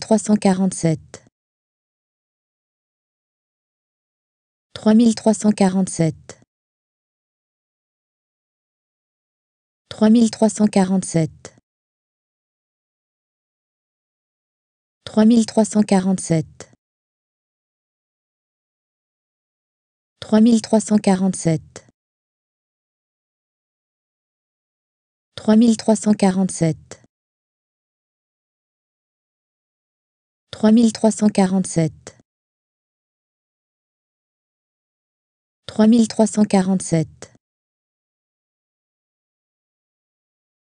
trois cent quarante-sept trois mille trois cent quarante-sept trois mille trois cent quarante-sept trois mille trois cent quarante-sept trois mille trois cent quarante-sept trois mille trois cent quarante-sept trois mille trois cent quarante-sept trois mille trois cent quarante-sept